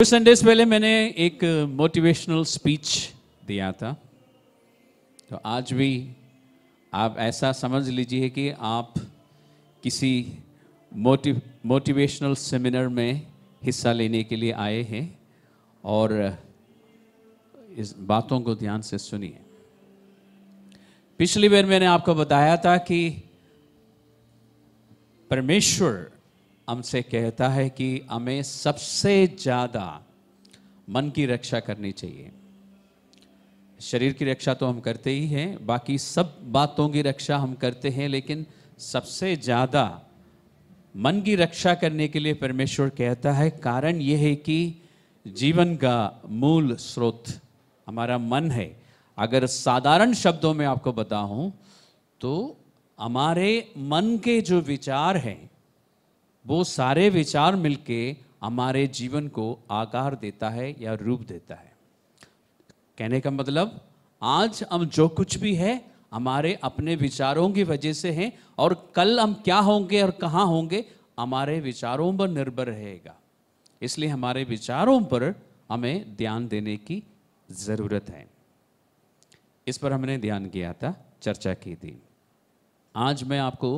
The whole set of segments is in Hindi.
कुछ संडेज पहले मैंने एक मोटिवेशनल स्पीच दिया था तो आज भी आप ऐसा समझ लीजिए कि आप किसी मोटिव मोटिवेशनल सेमिनार में हिस्सा लेने के लिए आए हैं और इस बातों को ध्यान से सुनिए पिछली बार मैंने आपको बताया था कि परमेश्वर हमसे कहता है कि हमें सबसे ज़्यादा मन की रक्षा करनी चाहिए शरीर की रक्षा तो हम करते ही हैं बाकी सब बातों की रक्षा हम करते हैं लेकिन सबसे ज़्यादा मन की रक्षा करने के लिए परमेश्वर कहता है कारण यह है कि जीवन का मूल स्रोत हमारा मन है अगर साधारण शब्दों में आपको बताऊं तो हमारे मन के जो विचार हैं वो सारे विचार मिलके हमारे जीवन को आकार देता है या रूप देता है कहने का मतलब आज हम जो कुछ भी है हमारे अपने विचारों की वजह से हैं और कल हम क्या होंगे और कहाँ होंगे हमारे विचारों पर निर्भर रहेगा इसलिए हमारे विचारों पर हमें ध्यान देने की ज़रूरत है इस पर हमने ध्यान किया था चर्चा की थी आज मैं आपको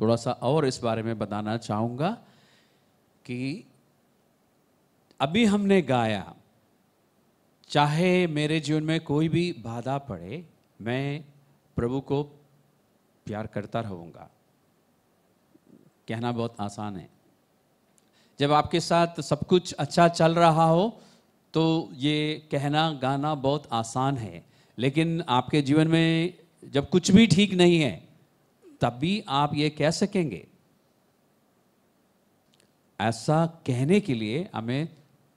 थोड़ा सा और इस बारे में बताना चाहूँगा कि अभी हमने गाया चाहे मेरे जीवन में कोई भी बाधा पड़े मैं प्रभु को प्यार करता रहूँगा कहना बहुत आसान है जब आपके साथ सब कुछ अच्छा चल रहा हो तो ये कहना गाना बहुत आसान है लेकिन आपके जीवन में जब कुछ भी ठीक नहीं है तब भी आप ये कह सकेंगे ऐसा कहने के लिए हमें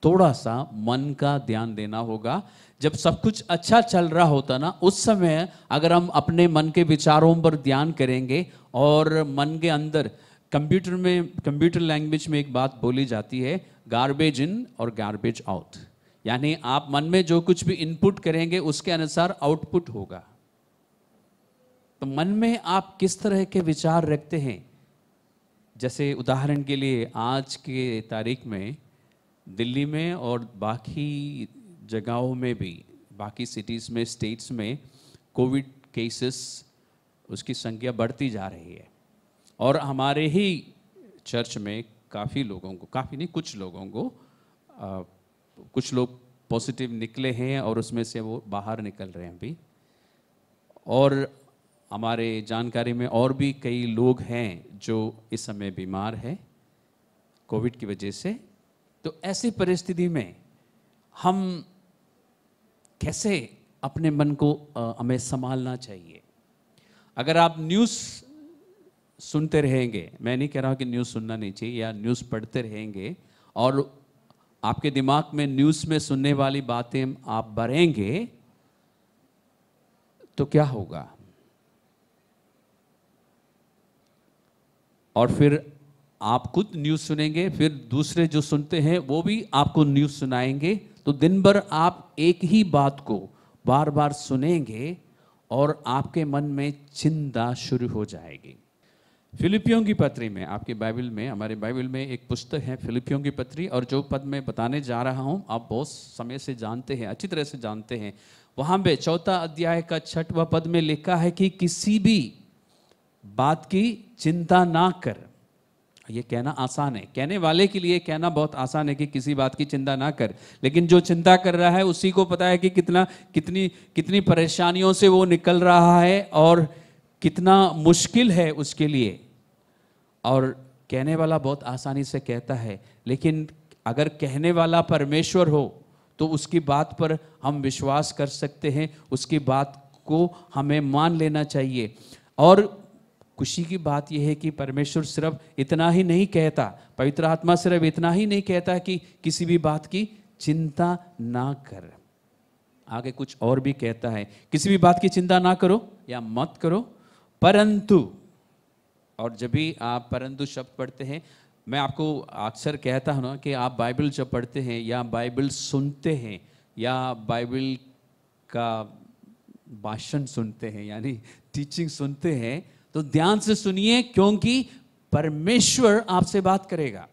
थोड़ा सा मन का ध्यान देना होगा जब सब कुछ अच्छा चल रहा होता ना उस समय अगर हम अपने मन के विचारों पर ध्यान करेंगे और मन के अंदर कंप्यूटर में कंप्यूटर लैंग्वेज में एक बात बोली जाती है गार्बेज इन और गार्बेज आउट यानी आप मन में जो कुछ भी इनपुट करेंगे उसके अनुसार आउटपुट होगा तो मन में आप किस तरह के विचार रखते हैं जैसे उदाहरण के लिए आज के तारीख में दिल्ली में और बाकी जगहों में भी बाकी सिटीज़ में स्टेट्स में कोविड केसेस उसकी संख्या बढ़ती जा रही है और हमारे ही चर्च में काफ़ी लोगों को काफ़ी नहीं कुछ लोगों को आ, कुछ लोग पॉजिटिव निकले हैं और उसमें से वो बाहर निकल रहे हैं अभी और हमारे जानकारी में और भी कई लोग हैं जो इस समय बीमार है कोविड की वजह से तो ऐसी परिस्थिति में हम कैसे अपने मन को हमें संभालना चाहिए अगर आप न्यूज़ सुनते रहेंगे मैं नहीं कह रहा हूँ कि न्यूज़ सुनना नहीं चाहिए या न्यूज़ पढ़ते रहेंगे और आपके दिमाग में न्यूज़ में सुनने वाली बातें आप भरेंगे तो क्या होगा और फिर आप खुद न्यूज़ सुनेंगे फिर दूसरे जो सुनते हैं वो भी आपको न्यूज़ सुनाएंगे तो दिन भर आप एक ही बात को बार बार सुनेंगे और आपके मन में चिंता शुरू हो जाएगी फिलिपियों की पत्री में आपके बाइबल में हमारे बाइबल में एक पुस्तक है फिलिपियों की पत्री और जो पद मैं बताने जा रहा हूँ आप बहुत समय से जानते हैं अच्छी तरह से जानते हैं वहाँ पे चौथा अध्याय का छठवा पद में लिखा है कि किसी भी बात की चिंता ना कर ये कहना आसान है कहने वाले के लिए कहना बहुत आसान है कि किसी बात की चिंता ना कर लेकिन जो चिंता कर रहा है उसी को पता है कि कितना कितनी कितनी परेशानियों से वो निकल रहा है और कितना मुश्किल है उसके लिए और कहने वाला बहुत आसानी से कहता है लेकिन अगर कहने वाला परमेश्वर हो तो उसकी बात पर हम विश्वास कर सकते हैं उसकी बात को हमें मान लेना चाहिए और खुशी की बात यह है कि परमेश्वर सिर्फ इतना ही नहीं कहता पवित्र आत्मा सिर्फ इतना ही नहीं कहता कि किसी भी बात की चिंता ना कर आगे कुछ और भी कहता है किसी भी बात की चिंता ना करो या मत करो परंतु और जब भी आप परंतु शब्द पढ़ते हैं मैं आपको अक्सर कहता हूँ ना कि आप बाइबल जब पढ़ते हैं या बाइबल सुनते हैं या बाइबल का भाषण सुनते हैं यानी टीचिंग सुनते हैं तो ध्यान से सुनिए क्योंकि परमेश्वर आपसे बात करेगा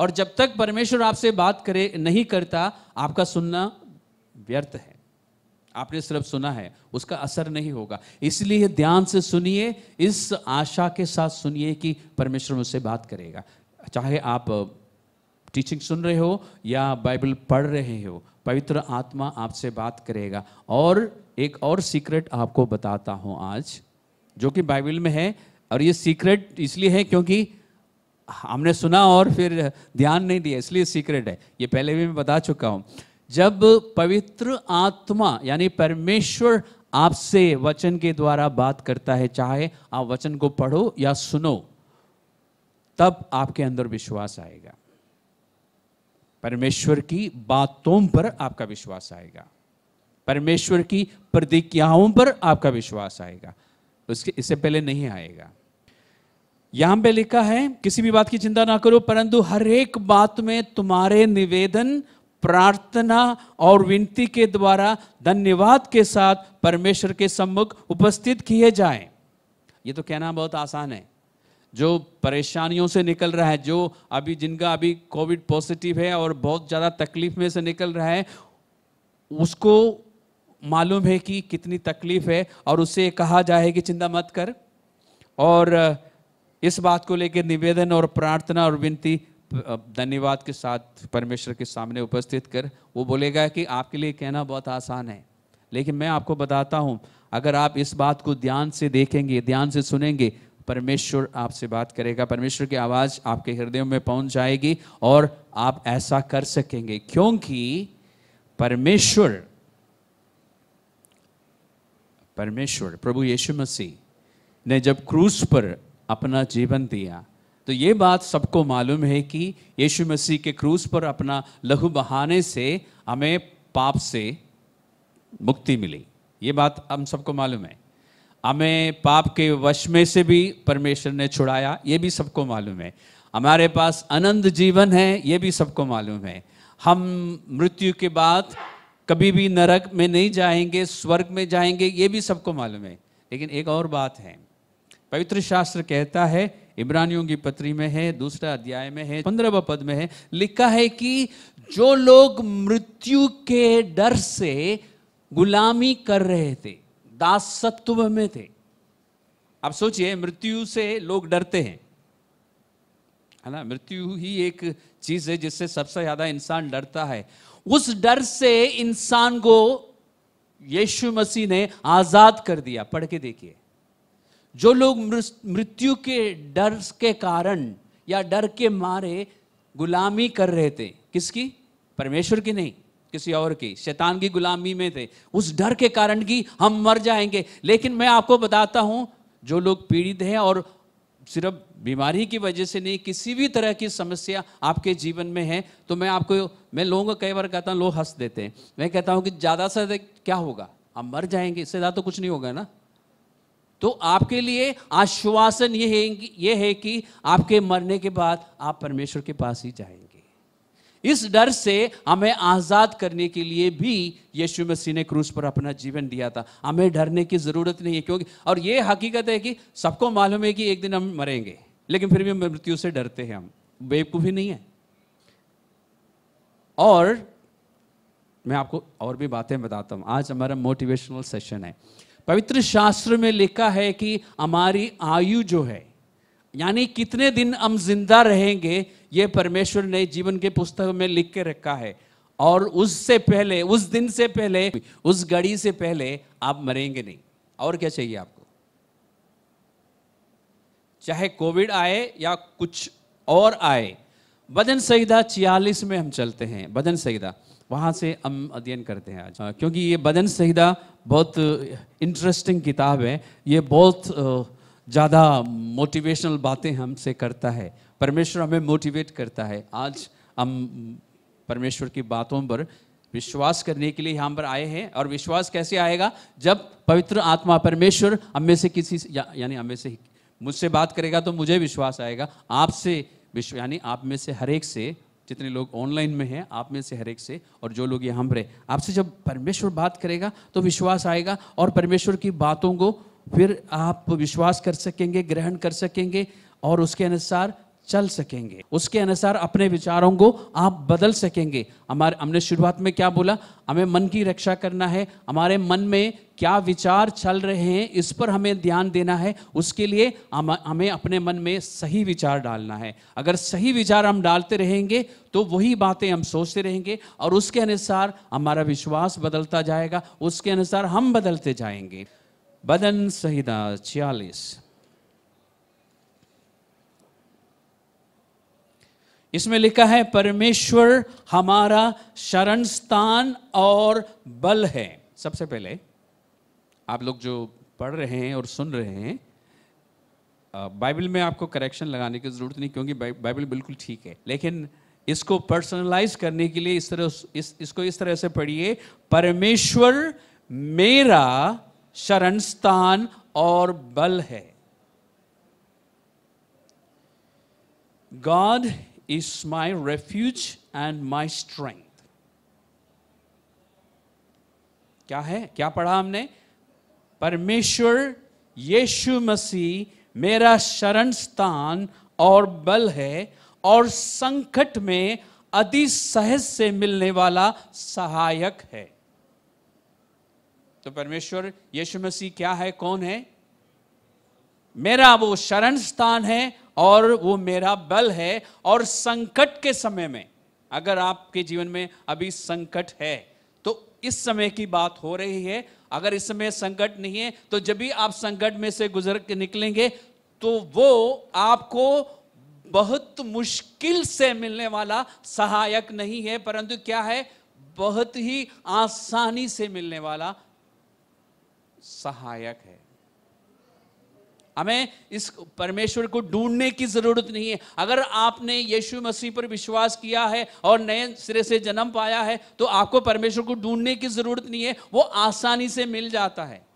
और जब तक परमेश्वर आपसे बात करे नहीं करता आपका सुनना व्यर्थ है आपने सिर्फ सुना है उसका असर नहीं होगा इसलिए ध्यान से सुनिए इस आशा के साथ सुनिए कि परमेश्वर मुझसे बात करेगा चाहे आप टीचिंग सुन रहे हो या बाइबल पढ़ रहे हो पवित्र आत्मा आपसे बात करेगा और एक और सीक्रेट आपको बताता हूं आज जो कि बाइबल में है और ये सीक्रेट इसलिए है क्योंकि हमने सुना और फिर ध्यान नहीं दिया इसलिए सीक्रेट है ये पहले भी मैं बता चुका हूँ जब पवित्र आत्मा यानी परमेश्वर आपसे वचन के द्वारा बात करता है चाहे आप वचन को पढ़ो या सुनो तब आपके अंदर विश्वास आएगा परमेश्वर की बातों पर आपका विश्वास आएगा परमेश्वर की प्रतिज्ञाओं पर आपका विश्वास आएगा उसके इससे पहले नहीं आएगा यहां पे लिखा है किसी भी बात की चिंता ना करो परंतु हर एक बात में तुम्हारे निवेदन प्रार्थना और विनती के द्वारा धन्यवाद के साथ परमेश्वर के सम्मुख उपस्थित किए जाए ये तो कहना बहुत आसान है जो परेशानियों से निकल रहा है जो अभी जिनका अभी कोविड पॉजिटिव है और बहुत ज़्यादा तकलीफ में से निकल रहा है उसको मालूम है कि कितनी तकलीफ़ है और उससे कहा जाए कि चिंता मत कर और इस बात को लेकर निवेदन और प्रार्थना और विनती धन्यवाद के साथ परमेश्वर के सामने उपस्थित कर वो बोलेगा कि आपके लिए कहना बहुत आसान है लेकिन मैं आपको बताता हूँ अगर आप इस बात को ध्यान से देखेंगे ध्यान से सुनेंगे परमेश्वर आपसे बात करेगा परमेश्वर की आवाज़ आपके हृदय में पहुंच जाएगी और आप ऐसा कर सकेंगे क्योंकि परमेश्वर परमेश्वर प्रभु यीशु मसीह ने जब क्रूस पर अपना जीवन दिया तो ये बात सबको मालूम है कि यीशु मसीह के क्रूस पर अपना लहू बहाने से हमें पाप से मुक्ति मिली ये बात हम सबको मालूम है हमें पाप के वश में से भी परमेश्वर ने छुड़ाया ये भी सबको मालूम है हमारे पास अनंत जीवन है ये भी सबको मालूम है हम मृत्यु के बाद कभी भी नरक में नहीं जाएंगे स्वर्ग में जाएंगे ये भी सबको मालूम है लेकिन एक और बात है पवित्र शास्त्र कहता है इब्रानियों की पत्री में है दूसरा अध्याय में है पंद्रहवा पद में है लिखा है कि जो लोग मृत्यु के डर से गुलामी कर रहे थे दासत्व में थे आप सोचिए मृत्यु से लोग डरते हैं है ना मृत्यु ही एक चीज है जिससे सबसे ज्यादा इंसान डरता है उस डर से इंसान को यीशु मसीह ने आजाद कर दिया पढ़ के देखिए जो लोग मृत्यु के डर के कारण या डर के मारे गुलामी कर रहे थे किसकी परमेश्वर की नहीं किसी और की शैतान की गुलामी में थे उस डर के कारण की हम मर जाएंगे लेकिन मैं आपको बताता हूं जो लोग पीड़ित हैं और सिर्फ बीमारी की वजह से नहीं किसी भी तरह की समस्या आपके जीवन में है तो मैं आपको मैं लोगों को कई बार कहता हूँ लोग हंस देते हैं मैं कहता हूँ कि ज़्यादा से ज़्यादा क्या होगा हम मर जाएंगे इससे ज़्यादा तो कुछ नहीं होगा ना तो आपके लिए आश्वासन ये है ये है कि आपके मरने के बाद आप परमेश्वर के पास ही जाएंगे इस डर से हमें आज़ाद करने के लिए भी यीशु मसीह ने क्रूज पर अपना जीवन दिया था हमें डरने की ज़रूरत नहीं है क्योंकि और ये हकीकत है कि सबको मालूम है कि एक दिन हम मरेंगे लेकिन फिर भी मृत्यु से डरते हैं हम बेवकूफ़ी नहीं है और मैं आपको और भी बातें बताता हूं आज हमारा मोटिवेशनल सेशन है पवित्र शास्त्र में लिखा है कि हमारी आयु जो है यानी कितने दिन हम जिंदा रहेंगे ये परमेश्वर ने जीवन के पुस्तक में लिख के रखा है और उससे पहले उस दिन से पहले उस घड़ी से पहले आप मरेंगे नहीं और क्या चाहिए आपको चाहे कोविड आए या कुछ और आए बदन संहिता छियालीस में हम चलते हैं बदन संहिता वहां से हम अध्ययन करते हैं आज हाँ, क्योंकि ये बदन संहिता बहुत इंटरेस्टिंग किताब है ये बहुत ज़्यादा मोटिवेशनल बातें हमसे करता है परमेश्वर हमें मोटिवेट करता है आज हम परमेश्वर की बातों पर विश्वास करने के लिए यहाँ पर आए हैं और विश्वास कैसे आएगा जब पवित्र आत्मा परमेश्वर हमें से किसी या, यानी हमें से मुझसे बात करेगा तो मुझे विश्वास आएगा आपसे विश्व यानी आप में से हरेक से जितने लोग ऑनलाइन में हैं आप में से हर एक से और जो लोग यहाँ पर आपसे जब परमेश्वर बात करेगा तो विश्वास आएगा और परमेश्वर की बातों को फिर आप विश्वास कर सकेंगे ग्रहण कर सकेंगे और उसके अनुसार चल सकेंगे उसके अनुसार अपने विचारों को आप बदल सकेंगे हमारे हमने शुरुआत में क्या बोला हमें मन की रक्षा करना है हमारे मन में क्या विचार चल रहे हैं इस पर हमें ध्यान देना है उसके लिए हम हमें अपने मन में सही विचार डालना है अगर सही विचार हम डालते रहेंगे तो वही बातें हम सोचते रहेंगे और उसके अनुसार हमारा विश्वास बदलता जाएगा उसके अनुसार हम बदलते जाएंगे बदन संहिता छियालीस इसमें लिखा है परमेश्वर हमारा शरण स्थान और बल है सबसे पहले आप लोग जो पढ़ रहे हैं और सुन रहे हैं बाइबल में आपको करेक्शन लगाने की ज़रूरत नहीं क्योंकि बाइबल बिल्कुल ठीक है लेकिन इसको पर्सनलाइज करने के लिए इस तरह इस इसको इस तरह से पढ़िए परमेश्वर मेरा शरण स्थान और बल है God is my refuge and my strength क्या है क्या पढ़ा हमने परमेश्वर यीशु मसीह मेरा शरण स्थान और बल है और संकट में अति सहज से मिलने वाला सहायक है तो परमेश्वर यीशु मसीह क्या है कौन है मेरा वो शरण स्थान है और वो मेरा बल है और संकट के समय में अगर आपके जीवन में अभी संकट है तो इस समय की बात हो रही है अगर इस समय संकट नहीं है तो जब भी आप संकट में से गुजर के निकलेंगे तो वो आपको बहुत मुश्किल से मिलने वाला सहायक नहीं है परंतु क्या है बहुत ही आसानी से मिलने वाला सहायक है हमें इस परमेश्वर को ढूंढने की जरूरत नहीं है अगर आपने यीशु मसीह पर विश्वास किया है और नए सिरे से जन्म पाया है तो आपको परमेश्वर को ढूंढने की जरूरत नहीं है वो आसानी से मिल जाता है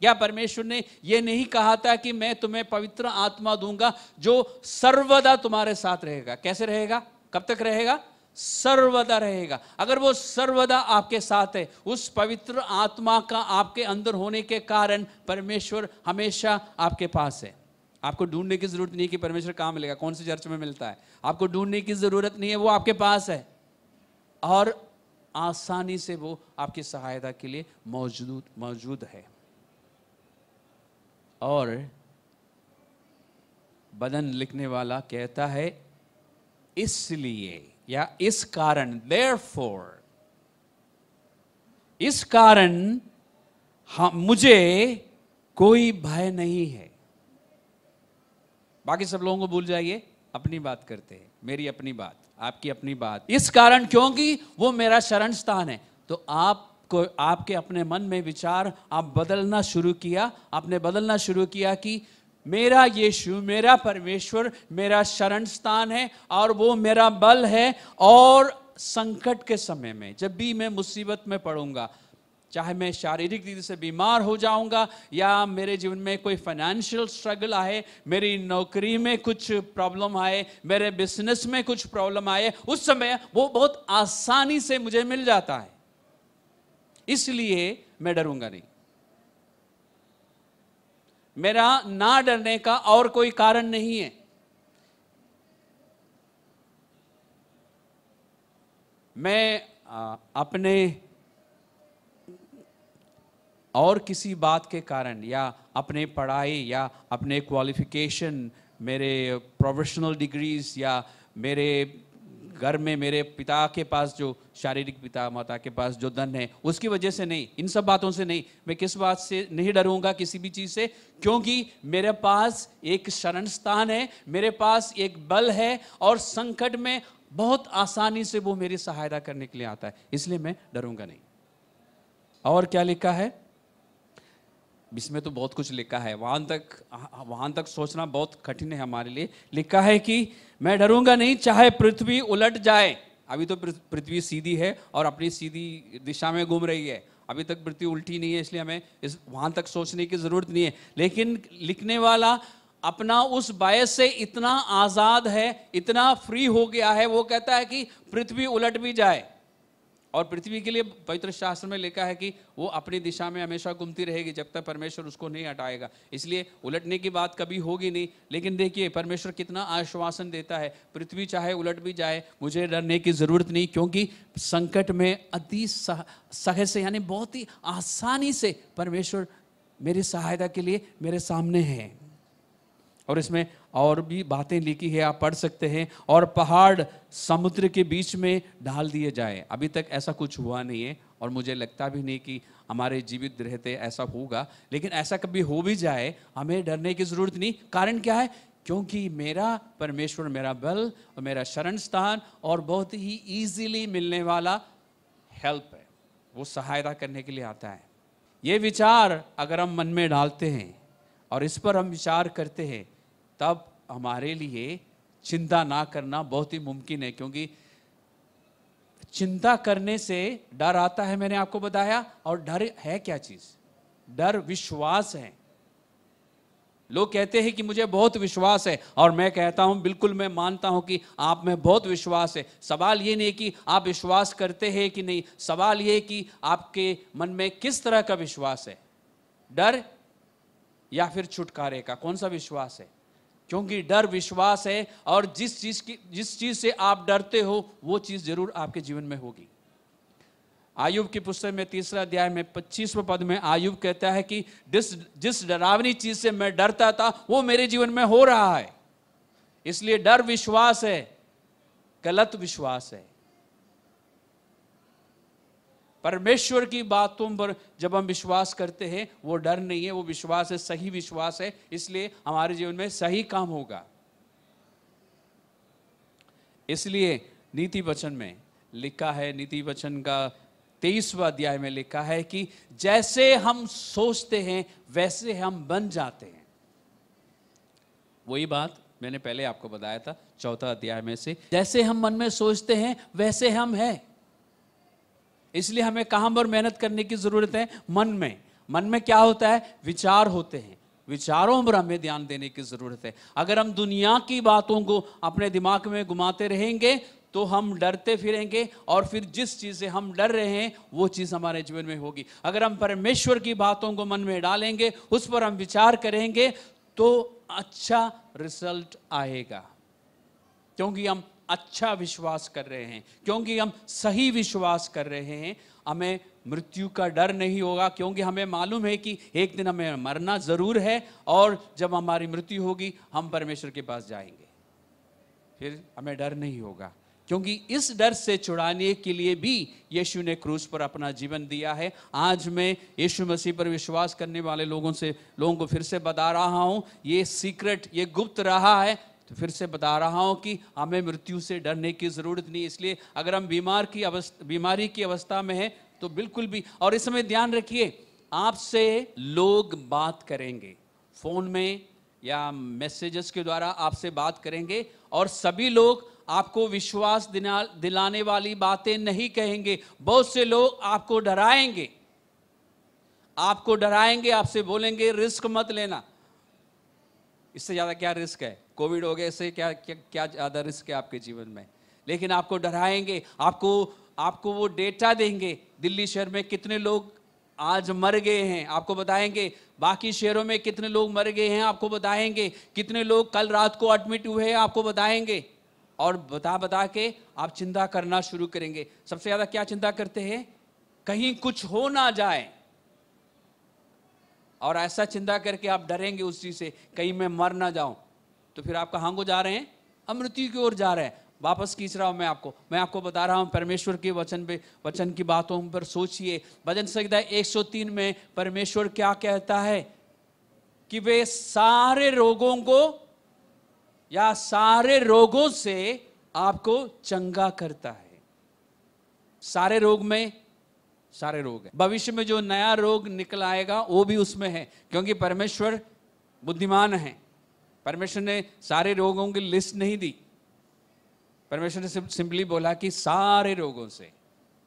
क्या परमेश्वर ने ये नहीं कहा था कि मैं तुम्हें पवित्र आत्मा दूंगा जो सर्वदा तुम्हारे साथ रहेगा कैसे रहेगा कब तक रहेगा सर्वदा रहेगा अगर वो सर्वदा आपके साथ है उस पवित्र आत्मा का आपके अंदर होने के कारण परमेश्वर हमेशा आपके पास है आपको ढूंढने की जरूरत नहीं कि परमेश्वर कहाँ मिलेगा कौन से चर्च में मिलता है आपको ढूंढने की जरूरत नहीं है वो आपके पास है और आसानी से वो आपकी सहायता के लिए मौजूद मौजूद है और बदन लिखने वाला कहता है इसलिए या इस कारण देर इस कारण हम मुझे कोई भय नहीं है बाकी सब लोगों को भूल जाइए अपनी बात करते हैं मेरी अपनी बात आपकी अपनी बात इस कारण क्योंकि वो मेरा शरण स्थान है तो आप को आपके अपने मन में विचार आप बदलना शुरू किया आपने बदलना शुरू किया कि मेरा यीशु मेरा परमेश्वर मेरा शरण स्थान है और वो मेरा बल है और संकट के समय में जब भी मैं मुसीबत में पड़ूंगा चाहे मैं शारीरिक रीति से बीमार हो जाऊंगा या मेरे जीवन में कोई फाइनेंशियल स्ट्रगल आए मेरी नौकरी में कुछ प्रॉब्लम आए मेरे बिजनेस में कुछ प्रॉब्लम आए उस समय वो बहुत आसानी से मुझे मिल जाता है इसलिए मैं डरूंगा नहीं मेरा ना डरने का और कोई कारण नहीं है मैं अपने और किसी बात के कारण या अपने पढ़ाई या अपने क्वालिफिकेशन मेरे प्रोफेशनल डिग्रीज या मेरे घर में मेरे पिता के पास जो शारीरिक पिता माता के पास जो धन है उसकी वजह से नहीं इन सब बातों से नहीं मैं किस बात से नहीं डरूंगा किसी भी चीज़ से क्योंकि मेरे पास एक शरण स्थान है मेरे पास एक बल है और संकट में बहुत आसानी से वो मेरी सहायता करने के लिए आता है इसलिए मैं डरूंगा नहीं और क्या लिखा है इसमें तो बहुत कुछ लिखा है वहां तक वहां तक सोचना बहुत कठिन है हमारे लिए लिखा है कि मैं डरूंगा नहीं चाहे पृथ्वी उलट जाए अभी तो पृथ्वी सीधी है और अपनी सीधी दिशा में घूम रही है अभी तक पृथ्वी उल्टी नहीं है इसलिए हमें इस वहां तक सोचने की ज़रूरत नहीं है लेकिन लिखने वाला अपना उस बायस से इतना आज़ाद है इतना फ्री हो गया है वो कहता है कि पृथ्वी उलट भी जाए और पृथ्वी के लिए पवित्र शास्त्र में लिखा है कि वो अपनी दिशा में हमेशा घूमती रहेगी जब तक परमेश्वर उसको नहीं हटाएगा इसलिए उलटने की बात कभी होगी नहीं लेकिन देखिए परमेश्वर कितना आश्वासन देता है पृथ्वी चाहे उलट भी जाए मुझे डरने की ज़रूरत नहीं क्योंकि संकट में अति सह, सहज से यानी बहुत ही आसानी से परमेश्वर मेरी सहायता के लिए मेरे सामने है और इसमें और भी बातें लिखी है आप पढ़ सकते हैं और पहाड़ समुद्र के बीच में डाल दिए जाए अभी तक ऐसा कुछ हुआ नहीं है और मुझे लगता भी नहीं कि हमारे जीवित रहते ऐसा होगा लेकिन ऐसा कभी हो भी जाए हमें डरने की ज़रूरत नहीं कारण क्या है क्योंकि मेरा परमेश्वर मेरा बल और मेरा शरण स्थान और बहुत ही इजीली मिलने वाला हेल्प है वो सहायता करने के लिए आता है ये विचार अगर हम मन में डालते हैं और इस पर हम विचार करते हैं तब हमारे लिए चिंता ना करना बहुत ही मुमकिन है क्योंकि चिंता करने से डर आता है मैंने आपको बताया और डर है क्या चीज़ डर विश्वास है लोग कहते हैं कि मुझे बहुत विश्वास है और मैं कहता हूं बिल्कुल मैं मानता हूं कि आप में बहुत विश्वास है सवाल ये नहीं कि आप विश्वास करते हैं कि नहीं सवाल ये कि आपके मन में किस तरह का विश्वास है डर या फिर छुटकारे का कौन सा विश्वास है क्योंकि डर विश्वास है और जिस चीज़ की जिस चीज़ से आप डरते हो वो चीज़ ज़रूर आपके जीवन में होगी आयुब की पुस्तक में तीसरा अध्याय में पच्चीसवें पद में आयुब कहता है कि जिस जिस डरावनी चीज़ से मैं डरता था वो मेरे जीवन में हो रहा है इसलिए डर विश्वास है गलत विश्वास है परमेश्वर की बातों पर जब हम विश्वास करते हैं वो डर नहीं है वो विश्वास है सही विश्वास है इसलिए हमारे जीवन में सही काम होगा इसलिए नीति वचन में लिखा है नीति वचन का तेईसवा अध्याय में लिखा है कि जैसे हम सोचते हैं वैसे हम बन जाते हैं वही बात मैंने पहले आपको बताया था चौथा अध्याय में से जैसे हम मन में सोचते हैं वैसे हम हैं इसलिए हमें काम पर मेहनत करने की ज़रूरत है मन में मन में क्या होता है विचार होते हैं विचारों पर हमें ध्यान देने की ज़रूरत है अगर हम दुनिया की बातों को अपने दिमाग में घुमाते रहेंगे तो हम डरते फिरेंगे और फिर जिस चीज़ से हम डर रहे हैं वो चीज़ हमारे जीवन में होगी अगर हम परमेश्वर की बातों को मन में डालेंगे उस पर हम विचार करेंगे तो अच्छा रिजल्ट आएगा क्योंकि हम अच्छा विश्वास कर रहे हैं क्योंकि हम सही विश्वास कर रहे हैं हमें मृत्यु का डर नहीं होगा क्योंकि हमें मालूम है कि एक दिन हमें मरना ज़रूर है और जब हमारी मृत्यु होगी हम परमेश्वर के पास जाएंगे फिर हमें डर नहीं होगा क्योंकि इस डर से छुड़ाने के लिए भी यीशु ने क्रूस पर अपना जीवन दिया है आज मैं यीशु मसीह पर विश्वास करने वाले लोगों से लोगों को फिर से बता रहा हूँ ये सीक्रेट ये गुप्त रहा है तो फिर से बता रहा हूं कि हमें मृत्यु से डरने की ज़रूरत नहीं इसलिए अगर हम बीमार की अवस्था बीमारी की अवस्था में हैं तो बिल्कुल भी और इस समय ध्यान रखिए आपसे लोग बात करेंगे फ़ोन में या मैसेजेस के द्वारा आपसे बात करेंगे और सभी लोग आपको विश्वास दिलाने वाली बातें नहीं कहेंगे बहुत से लोग आपको डराएंगे आपको डराएंगे आपसे बोलेंगे रिस्क मत लेना इससे ज़्यादा क्या रिस्क है कोविड हो गया इससे क्या क्या क्या ज़्यादा रिस्क है आपके जीवन में लेकिन आपको डराएंगे आपको आपको वो डेटा देंगे दिल्ली शहर में कितने लोग आज मर गए हैं आपको बताएंगे बाकी शहरों में कितने लोग मर गए हैं आपको बताएंगे कितने लोग कल रात को एडमिट हुए हैं आपको बताएंगे और बता बता के आप चिंता करना शुरू करेंगे सबसे ज़्यादा क्या चिंता करते हैं कहीं कुछ हो ना जाए और ऐसा चिंता करके आप डरेंगे उस चीज़ से कहीं मैं मर ना जाऊं तो फिर आप कहाँ को जा रहे हैं अमृत्यु की ओर जा रहे हैं वापस खींच रहा हूँ मैं आपको मैं आपको बता रहा हूँ परमेश्वर के वचन पे वचन की बातों पर सोचिए भजन संहिता 103 में परमेश्वर क्या कहता है कि वे सारे रोगों को या सारे रोगों से आपको चंगा करता है सारे रोग में सारे रोग है भविष्य में जो नया रोग निकल आएगा वो भी उसमें है क्योंकि परमेश्वर बुद्धिमान है परमेश्वर ने सारे रोगों की लिस्ट नहीं दी परमेश्वर ने सिंपली बोला कि सारे रोगों से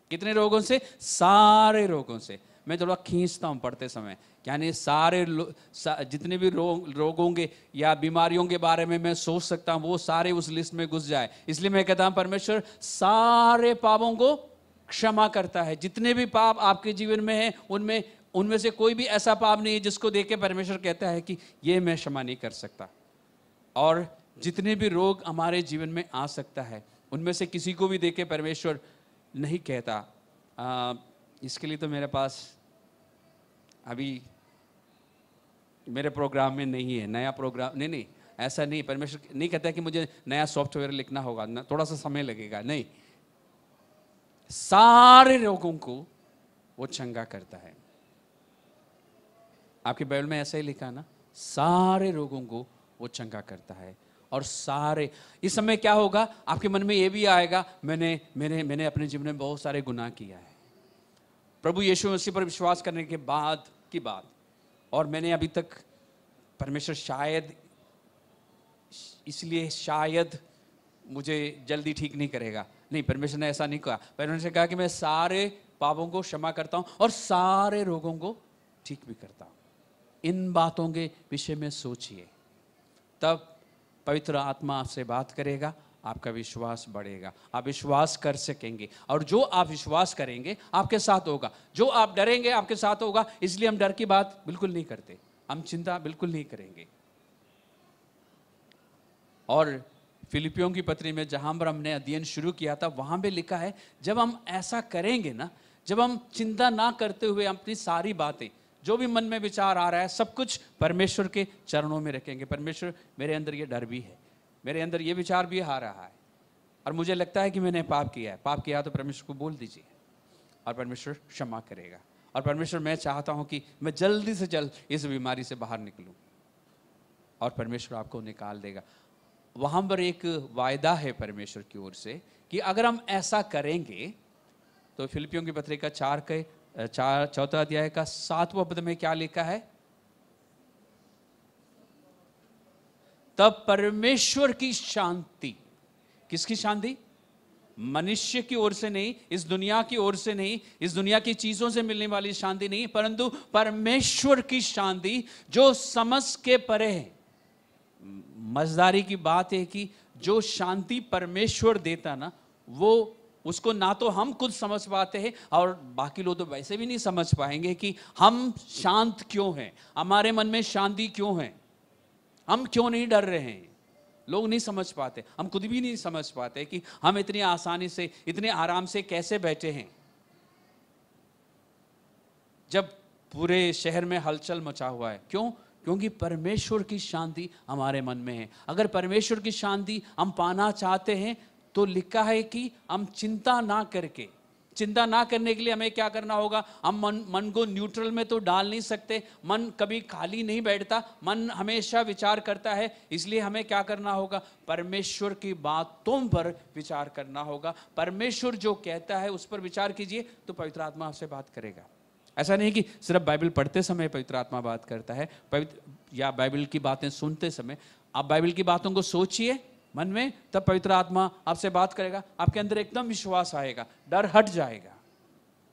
कितने रोगों से सारे रोगों से मैं थोड़ा खींचता हूँ पढ़ते समय यानी सारे सा, जितने भी रोग रोगों के या बीमारियों के बारे में मैं सोच सकता हूँ वो सारे उस लिस्ट में घुस जाए इसलिए मैं कहता हूँ परमेश्वर सारे पापों को क्षमा करता है जितने भी पाप आपके जीवन में है उनमें उनमें से कोई भी ऐसा पाप नहीं है जिसको देख के परमेश्वर कहता है कि ये मैं क्षमा नहीं कर सकता और जितने भी रोग हमारे जीवन में आ सकता है उनमें से किसी को भी देखे परमेश्वर नहीं कहता आ, इसके लिए तो मेरे पास अभी मेरे प्रोग्राम में नहीं है नया प्रोग्राम नहीं नहीं ऐसा नहीं परमेश्वर नहीं कहता कि मुझे नया सॉफ्टवेयर लिखना होगा ना थोड़ा सा समय लगेगा नहीं सारे रोगों को वो चंगा करता है आपके बाइबल में ऐसा ही लिखा ना सारे रोगों को वो चंगा करता है और सारे इस समय क्या होगा आपके मन में ये भी आएगा मैंने मैंने मैंने अपने जीवन में बहुत सारे गुनाह किया है प्रभु यीशु मसीह पर विश्वास करने के बाद की बात और मैंने अभी तक परमेश्वर शायद इसलिए शायद मुझे जल्दी ठीक नहीं करेगा नहीं परमेश्वर ने ऐसा नहीं कहा परमेश्वर ने कहा कि मैं सारे पापों को क्षमा करता हूँ और सारे रोगों को ठीक भी करता हूँ इन बातों के विषय में सोचिए तब पवित्र आत्मा आपसे बात करेगा आपका विश्वास बढ़ेगा आप विश्वास कर सकेंगे और जो आप विश्वास करेंगे आपके साथ होगा जो आप डरेंगे आपके साथ होगा इसलिए हम डर की बात बिल्कुल नहीं करते हम चिंता बिल्कुल नहीं करेंगे और फिलिपियों की पत्री में जहां पर हमने अध्ययन शुरू किया था वहां पे लिखा है जब हम ऐसा करेंगे ना जब हम चिंता ना करते हुए अपनी सारी बातें जो भी मन में विचार आ रहा है सब कुछ परमेश्वर के चरणों में रखेंगे परमेश्वर मेरे अंदर ये डर भी है मेरे अंदर ये विचार भी आ रहा है और मुझे लगता है कि मैंने पाप किया है पाप किया तो परमेश्वर को बोल दीजिए और परमेश्वर क्षमा करेगा और परमेश्वर मैं चाहता हूँ कि मैं जल्दी से जल्द इस बीमारी से बाहर निकलूँ और परमेश्वर आपको निकाल देगा वहाँ पर एक वायदा है परमेश्वर की ओर से कि अगर हम ऐसा करेंगे तो फिलिपियों की पत्रिका चार के चार चौथा अध्याय का सातवां पद में क्या लिखा है तब परमेश्वर की शांति किसकी शांति मनुष्य की ओर से नहीं इस दुनिया की ओर से नहीं इस दुनिया की चीजों से मिलने वाली शांति नहीं परंतु परमेश्वर की शांति जो समझ के परे है मजदारी की बात है कि जो शांति परमेश्वर देता ना वो उसको ना तो हम खुद समझ पाते हैं और बाकी लोग तो वैसे भी नहीं समझ पाएंगे कि हम शांत क्यों हैं हमारे मन में शांति क्यों है हम क्यों नहीं डर रहे हैं लोग नहीं समझ पाते हम खुद भी नहीं समझ पाते कि हम इतनी आसानी से इतने आराम से कैसे बैठे हैं जब पूरे शहर में हलचल मचा हुआ है क्यों क्योंकि परमेश्वर की शांति हमारे मन में है अगर परमेश्वर की शांति हम पाना चाहते हैं तो लिखा है कि हम चिंता ना करके चिंता ना करने के लिए हमें क्या करना होगा हम मन मन को न्यूट्रल में तो डाल नहीं सकते मन कभी खाली नहीं बैठता मन हमेशा विचार करता है इसलिए हमें क्या करना होगा परमेश्वर की बातों पर विचार करना होगा परमेश्वर जो कहता है उस पर विचार कीजिए तो पवित्र आत्मा आपसे बात करेगा ऐसा नहीं कि सिर्फ बाइबल पढ़ते समय पवित्र आत्मा बात करता है पवित्र या बाइबल की बातें सुनते समय आप बाइबल की बातों को सोचिए मन में तब पवित्र आत्मा आपसे बात करेगा आपके अंदर एकदम विश्वास आएगा डर हट जाएगा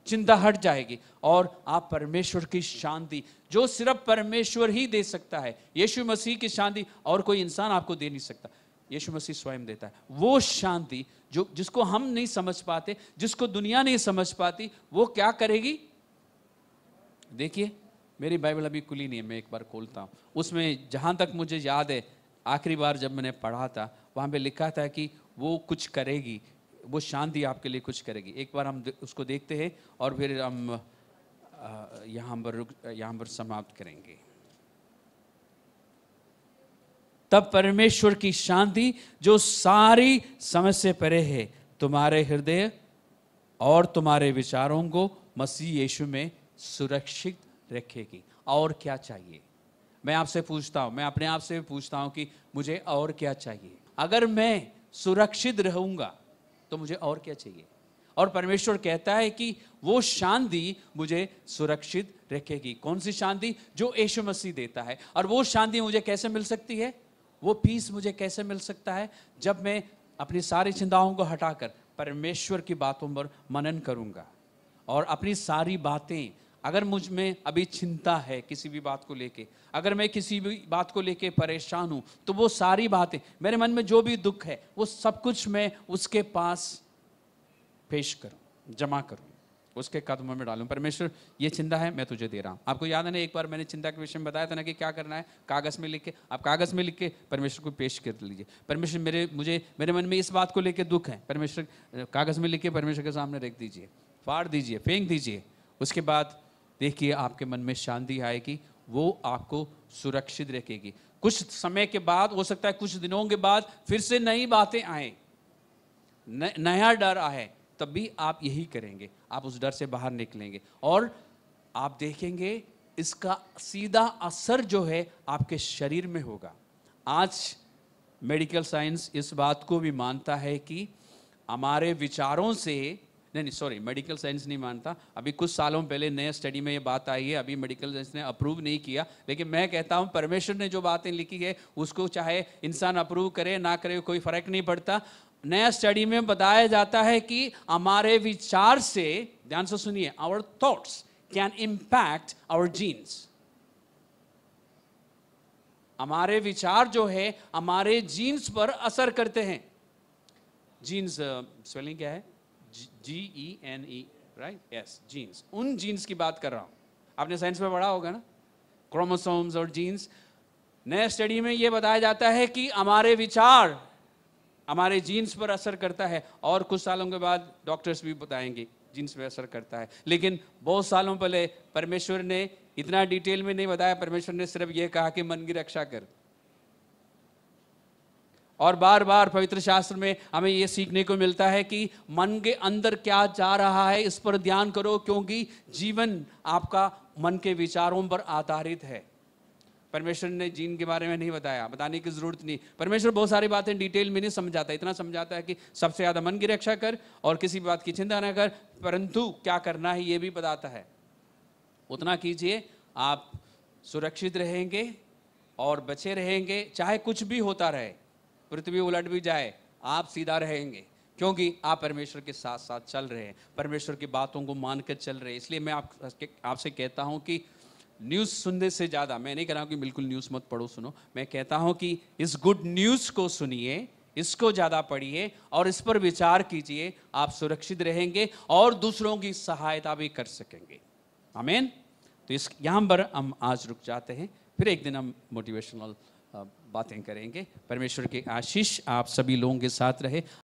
चिंता हट जाएगी और आप परमेश्वर की शांति जो सिर्फ परमेश्वर ही दे सकता है यीशु मसीह की शांति और कोई इंसान आपको दे नहीं सकता यीशु मसीह स्वयं देता है वो शांति जो जिसको हम नहीं समझ पाते जिसको दुनिया नहीं समझ पाती वो क्या करेगी देखिए मेरी बाइबल अभी खुली नहीं है मैं एक बार खोलता हूं उसमें जहां तक मुझे याद है आखिरी बार जब मैंने पढ़ा था वहाँ पे लिखा था कि वो कुछ करेगी वो शांति आपके लिए कुछ करेगी एक बार हम उसको देखते हैं और फिर हम यहाँ पर रुक यहाँ पर समाप्त करेंगे तब परमेश्वर की शांति जो सारी समझ से परे है तुम्हारे हृदय और तुम्हारे विचारों को मसीह यीशु में सुरक्षित रखेगी और क्या चाहिए मैं आपसे पूछता हूँ मैं अपने आप से पूछता हूँ कि मुझे और क्या चाहिए अगर मैं सुरक्षित रहूंगा तो मुझे और क्या चाहिए और परमेश्वर कहता है कि वो शांति मुझे सुरक्षित रखेगी कौन सी शांति जो यशु मसीह देता है और वो शांति मुझे कैसे मिल सकती है वो पीस मुझे कैसे मिल सकता है जब मैं अपनी सारी चिंताओं को हटाकर परमेश्वर की बातों पर मनन करूंगा और अपनी सारी बातें अगर मुझ में अभी चिंता है किसी भी बात को लेके अगर मैं किसी भी बात को लेके परेशान हूँ तो वो सारी बातें मेरे मन में जो भी दुख है वो सब कुछ मैं उसके पास पेश करूँ जमा करूँ उसके कदमों में डालूं परमेश्वर ये चिंता है मैं तुझे दे रहा हूँ आपको याद है ना एक बार मैंने चिंता के विषय में बताया था ना कि क्या करना है कागज़ में लिख के आप कागज़ में लिख के परमेश्वर को पेश कर लीजिए परमेश्वर मेरे मुझे मेरे मन में इस बात को लेकर दुख है परमेश्वर कागज़ में लिख के परमेश्वर के सामने रख दीजिए फाड़ दीजिए फेंक दीजिए उसके बाद देखिए आपके मन में शांति आएगी वो आपको सुरक्षित रखेगी कुछ समय के बाद हो सकता है कुछ दिनों के बाद फिर से नई बातें आए न, नया डर आए तब भी आप यही करेंगे आप उस डर से बाहर निकलेंगे और आप देखेंगे इसका सीधा असर जो है आपके शरीर में होगा आज मेडिकल साइंस इस बात को भी मानता है कि हमारे विचारों से नहीं नहीं सॉरी मेडिकल साइंस नहीं मानता अभी कुछ सालों पहले नए स्टडी में ये बात आई है अभी मेडिकल साइंस ने अप्रूव नहीं किया लेकिन मैं कहता हूँ परमेश्वर ने जो बातें लिखी है उसको चाहे इंसान अप्रूव करे ना करे कोई फर्क नहीं पड़ता नया स्टडी में बताया जाता है कि हमारे विचार से ध्यान से सुनिए our thoughts can impact our genes हमारे विचार जो है हमारे जीन्स पर असर करते हैं जीन्स स्वेलिंग uh, क्या है G E N E right yes genes उन जीन्स की बात कर रहा हूँ आपने साइंस में पढ़ा होगा ना क्रोमोसोम्स और जीन्स नए स्टडी में यह बताया जाता है कि हमारे विचार हमारे जीन्स पर असर करता है और कुछ सालों के बाद डॉक्टर्स भी बताएंगे जीन्स पर असर करता है लेकिन बहुत सालों पहले परमेश्वर ने इतना डिटेल में नहीं बताया परमेश्वर ने सिर्फ यह कहा कि मन की रक्षा कर और बार बार पवित्र शास्त्र में हमें ये सीखने को मिलता है कि मन के अंदर क्या जा रहा है इस पर ध्यान करो क्योंकि जीवन आपका मन के विचारों पर आधारित है परमेश्वर ने जीन के बारे में नहीं बताया बताने की जरूरत नहीं परमेश्वर बहुत सारी बातें डिटेल में नहीं समझाता इतना समझाता है कि सबसे ज़्यादा मन की रक्षा कर और किसी बात की चिंता न कर परंतु क्या करना है ये भी बताता है उतना कीजिए आप सुरक्षित रहेंगे और बचे रहेंगे चाहे कुछ भी होता रहे पृथ्वी उलट भी जाए आप सीधा रहेंगे क्योंकि आप परमेश्वर के साथ साथ चल रहे हैं परमेश्वर की बातों को मान कर चल रहे हैं इसलिए मैं आप आपसे कहता हूँ कि न्यूज़ सुनने से ज़्यादा मैं नहीं कह रहा हूँ कि बिल्कुल न्यूज़ मत पढ़ो सुनो मैं कहता हूँ कि इस गुड न्यूज़ को सुनिए इसको ज़्यादा पढ़िए और इस पर विचार कीजिए आप सुरक्षित रहेंगे और दूसरों की सहायता भी कर सकेंगे आमेन तो इस यहां पर हम आज रुक जाते हैं फिर एक दिन हम मोटिवेशनल बातें करेंगे परमेश्वर के आशीष आप सभी लोगों के साथ रहे